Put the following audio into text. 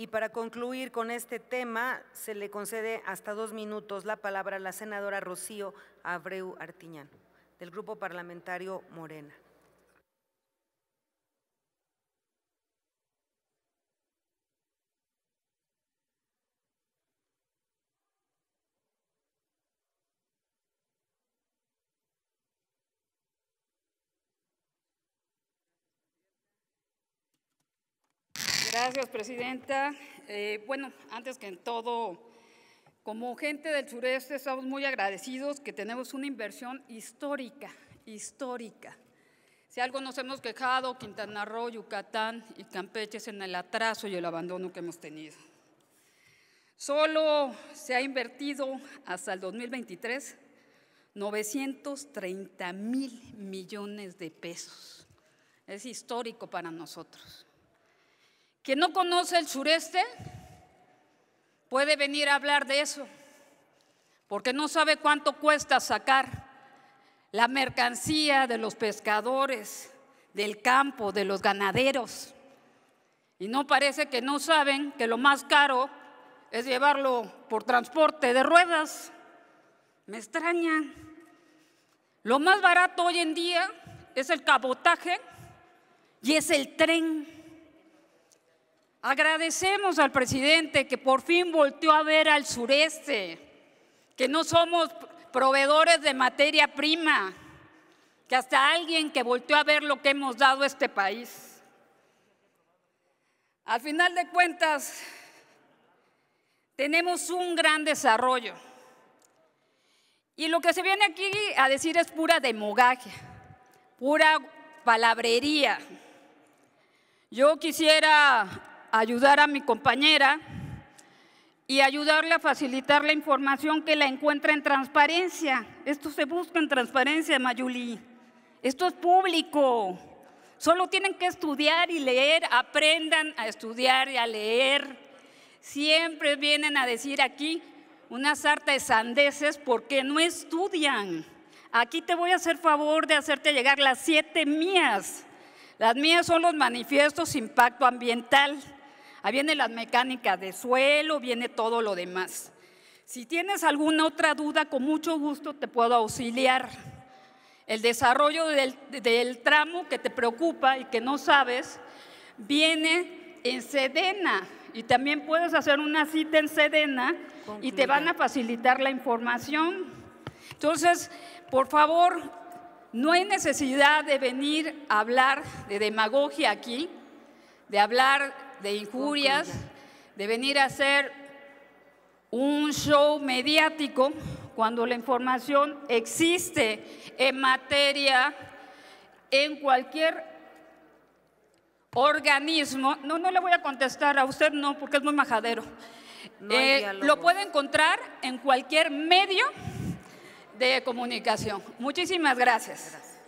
Y para concluir con este tema, se le concede hasta dos minutos la palabra a la senadora Rocío Abreu Artiñán, del Grupo Parlamentario Morena. Gracias, Presidenta. Eh, bueno, antes que en todo, como gente del sureste estamos muy agradecidos que tenemos una inversión histórica, histórica. Si algo nos hemos quejado, Quintana Roo, Yucatán y Campeche es en el atraso y el abandono que hemos tenido. Solo se ha invertido hasta el 2023 930 mil millones de pesos. Es histórico para nosotros. Quien no conoce el sureste puede venir a hablar de eso, porque no sabe cuánto cuesta sacar la mercancía de los pescadores, del campo, de los ganaderos. Y no parece que no saben que lo más caro es llevarlo por transporte de ruedas. Me extraña. Lo más barato hoy en día es el cabotaje y es el tren. Agradecemos al presidente que por fin volteó a ver al sureste, que no somos proveedores de materia prima, que hasta alguien que volteó a ver lo que hemos dado a este país. Al final de cuentas, tenemos un gran desarrollo. Y lo que se viene aquí a decir es pura demogaje, pura palabrería. Yo quisiera ayudar a mi compañera y ayudarle a facilitar la información que la encuentra en transparencia. Esto se busca en transparencia, Mayuli. Esto es público. Solo tienen que estudiar y leer, aprendan a estudiar y a leer. Siempre vienen a decir aquí unas sarta de sandeces porque no estudian. Aquí te voy a hacer favor de hacerte llegar las siete mías. Las mías son los manifiestos impacto ambiental viene la mecánica de suelo, viene todo lo demás. Si tienes alguna otra duda, con mucho gusto te puedo auxiliar. El desarrollo del, tramo que te preocupa y que no sabes viene en Sedena y también puedes hacer una cita en Sedena y te van a facilitar la información. Entonces, por favor, no hay necesidad de venir a hablar de demagogia aquí, de hablar de injurias, de venir a hacer un show mediático cuando la información existe en materia, en cualquier organismo. No, no le voy a contestar a usted, no, porque es muy majadero. Eh, lo puede encontrar en cualquier medio de comunicación. Muchísimas gracias.